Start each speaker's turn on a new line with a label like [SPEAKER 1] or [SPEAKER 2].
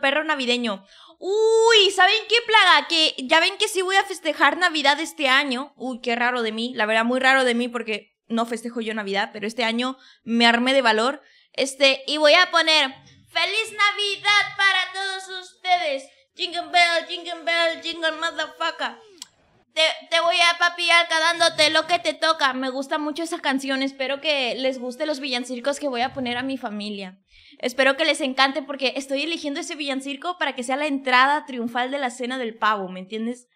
[SPEAKER 1] perro navideño. Uy, ¿saben qué plaga? Que ya ven que sí voy a festejar Navidad este año. Uy, qué raro de mí. La verdad, muy raro de mí porque no festejo yo Navidad, pero este año me armé de valor. Este, y voy a poner ¡Feliz Navidad para todos ustedes! Jingle bell, jingle bell, jingle motherfucker dándote lo que te toca. Me gusta mucho esa canción. Espero que les guste los villancircos que voy a poner a mi familia. Espero que les encante porque estoy eligiendo ese villancirco para que sea la entrada triunfal de la cena del pavo, ¿me entiendes?